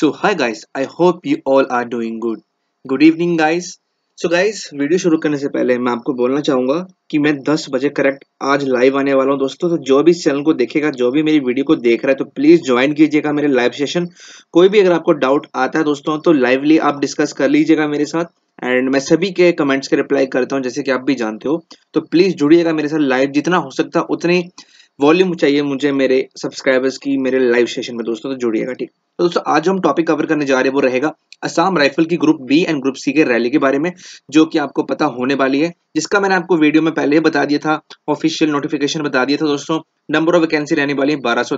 so hi guys i hope you all are doing good good evening guys so guys video शुरू करने से पहले मैं आपको बोलना चाहूंगा कि मैं 10 बजे करेक्ट आज लाइव आने वाला हूं दोस्तों तो जो भी चैनल को देखेगा जो भी मेरी वीडियो को देख रहा है तो प्लीज ज्वाइन कीजिएगा मेरे लाइव सेशन कोई भी अगर आपको डाउट आता है दोस्तों तो लाइवली आप डिस्कस कर लीजिएगा मेरे साथ एंड मैं सभी के कमेंट्स के रिप्लाई करता हूँ जैसे कि आप भी जानते हो तो प्लीज जुड़िएगा मेरे साथ लाइव जितना हो सकता है उतनी वॉल्यूम चाहिए मुझे मेरे सब्सक्राइबर्स की मेरे लाइव सेशन में दोस्तों तो जुड़िएगा ठीक तो दोस्तों आज हम टॉपिक कवर करने जा रहे हैं वो रहेगा असम राइफल की group B and group C के रैली के बारे में जो कि आपको पता होने वाली है जिसका मैंने आपको वीडियो में पहले ही बता दिया था ऑफिशियल नोटिफिकेशन बता दिया था दोस्तों नंबर ऑफ वैकेंसी रहने वाली है बारह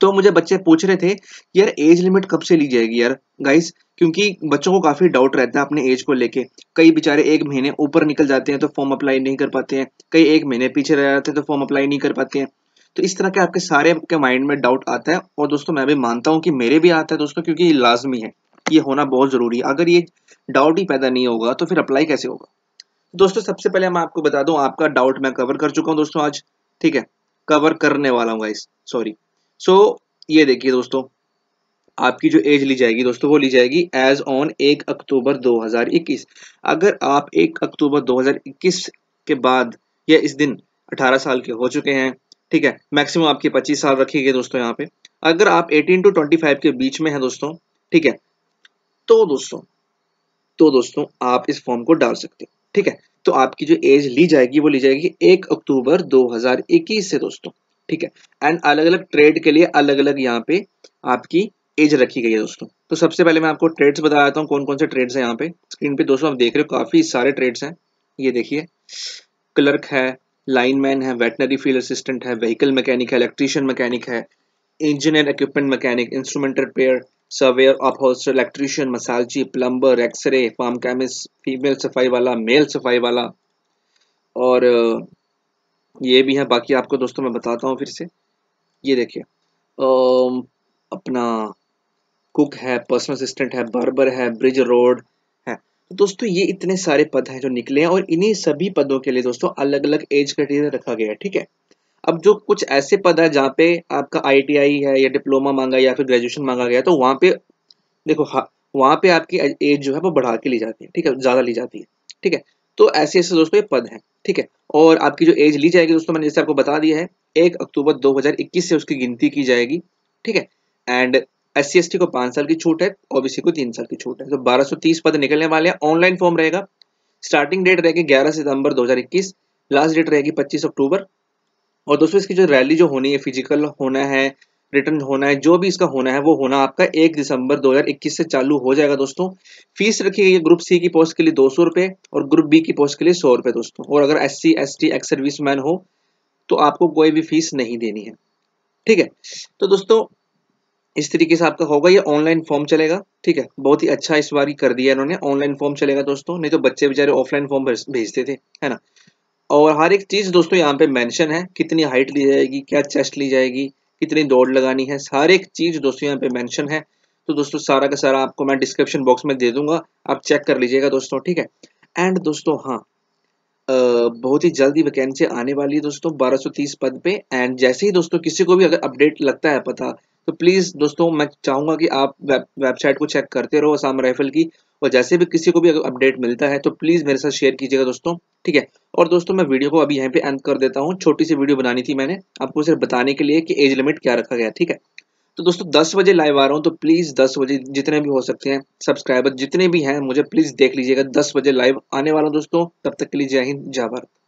तो मुझे बच्चे पूछ रहे थे यार एज लिमिट कब से ली जाएगी यार गाइस क्योंकि बच्चों को काफ़ी डाउट रहता है अपने एज को लेके कई बेचारे एक महीने ऊपर निकल जाते हैं तो फॉर्म अप्लाई नहीं कर पाते हैं कई एक महीने पीछे रह जाते हैं तो फॉर्म अप्लाई नहीं कर पाते हैं तो इस तरह के आपके सारे के माइंड में डाउट आता है और दोस्तों मैं भी मानता हूँ कि मेरे भी आता है दोस्तों क्योंकि ये लाजमी है ये होना बहुत ज़रूरी है अगर ये डाउट ही पैदा नहीं होगा तो फिर अप्लाई कैसे होगा दोस्तों सबसे पहले मैं आपको बता दूं आपका डाउट मैं कवर कर चुका हूँ दोस्तों आज ठीक है कवर करने वाला हूँ गाइस सॉरी सो ये देखिए दोस्तों आपकी जो एज ली जाएगी दोस्तों वो ली जाएगी एज ऑन एक अक्टूबर 2021 अगर आप एक अक्टूबर 2021 के बाद या इस दिन 18 साल के हो चुके हैं ठीक है मैक्सिमम आपके 25 साल रखी गई दोस्तों यहाँ पे अगर आप 18 टू 25 के बीच में हैं दोस्तों ठीक है तो दोस्तों तो दोस्तों आप इस फॉर्म को डाल सकते हो ठीक है तो आपकी जो एज ली जाएगी वो ली जाएगी एक अक्टूबर दो से दोस्तों ठीक है एंड अलग अलग ट्रेड के लिए अलग अलग यहाँ पे आपकी एज रखी गई है दोस्तों तो सबसे पहले मैं आपको ट्रेड्स बता देता हूँ कौन कौन से ट्रेड्स हैं यहाँ पे स्क्रीन पे दोस्तों आप देख रहे हो काफ़ी सारे ट्रेड्स हैं ये देखिए क्लर्क है लाइनमैन है वेटनरी फील्ड असिस्टेंट है व्हीकल मैकेनिक है इलेक्ट्रीशियन मैकेनिक है engineer equipment mechanic instrument repair surveyor ostler electrician मसालची plumber X ray pharmacist female सफाई वाला मेल सफाई वाला और ये भी है बाकी आपको दोस्तों मैं बताता हूँ फिर से ये देखिए अपना कुक है पर्सनल असिस्टेंट है बार्बर है ब्रिज रोड है तो दोस्तों ये इतने सारे पद हैं जो निकले हैं और इन्हीं सभी पदों के लिए दोस्तों अलग अलग एज क्राइटेरिया रखा गया है ठीक है अब जो कुछ ऐसे पद है जहाँ पे आपका आईटीआई है या डिप्लोमा मांगा या फिर ग्रेजुएशन मांगा गया तो वहाँ पे देखो हाँ वहाँ पे आपकी एज जो है वो बढ़ा के ली जाती है ठीक है ज़्यादा ली जाती है ठीक है तो ऐसे ऐसे दोस्तों ये पद हैं ठीक है और आपकी जो एज ली जाएगी दोस्तों मैंने जैसे आपको बता दिया है एक अक्टूबर 2021 से उसकी गिनती की जाएगी ठीक है एंड एस सी को पांच साल की छूट है ओबीसी को तीन साल की छूट है तो 1230 पद निकलने वाले हैं ऑनलाइन फॉर्म रहेगा स्टार्टिंग डेट रहेगी 11 सितंबर 2021 लास्ट डेट रहेगी 25 अक्टूबर और दोस्तों इसकी जो रैली जो होनी है फिजिकल होना है रिटर्न होना है जो भी इसका होना है वो होना आपका एक दिसंबर 2021 से चालू हो जाएगा दोस्तों फीस रखी गई है ग्रुप सी की पोस्ट के लिए दो सौ रुपए और ग्रुप बी की पोस्ट के लिए सौ रुपए दोस्तों और अगर S C S T ex man हो तो आपको कोई भी फीस नहीं देनी है ठीक है तो दोस्तों इस तरीके से आपका होगा ये ऑनलाइन फॉर्म चलेगा ठीक है बहुत ही अच्छा इस बार कर दिया इन्होंने ऑनलाइन फॉर्म चलेगा दोस्तों नहीं तो बच्चे बेचारे ऑफलाइन फॉर्म भेजते थे है ना और हर एक चीज़ दोस्तों यहाँ पे मेंशन है कितनी हाइट ली जाएगी क्या चेस्ट ली जाएगी कितनी दौड़ लगानी है हर एक चीज़ दोस्तों यहाँ पे मेंशन है तो दोस्तों सारा का सारा आपको मैं डिस्क्रिप्शन बॉक्स में दे दूंगा आप चेक कर लीजिएगा दोस्तों ठीक है एंड दोस्तों हाँ बहुत ही जल्दी वैकेंसी आने वाली है दोस्तों 1230 पद पे एंड जैसे ही दोस्तों किसी को भी अगर अपडेट लगता है पता तो प्लीज़ दोस्तों मैं चाहूंगा कि आप वेबसाइट को चेक करते रहो आसाम राइफल की और जैसे भी किसी को भी अगर अपडेट मिलता है तो प्लीज़ मेरे साथ शेयर कीजिएगा दोस्तों ठीक है और दोस्तों मैं वीडियो को अभी यहाँ पे एंड कर देता हूँ छोटी सी वीडियो बनानी थी मैंने आपको सिर्फ बताने के लिए कि एज लिमिट क्या रखा गया ठीक है तो दोस्तों दस बजे लाइव आ रहा हूँ तो प्लीज़ दस बजे जितने भी हो सकते हैं सब्सक्राइबर जितने भी हैं मुझे प्लीज़ देख लीजिएगा दस बजे लाइव आने वाला दोस्तों तब तक के लिए जय हिंद जय भारत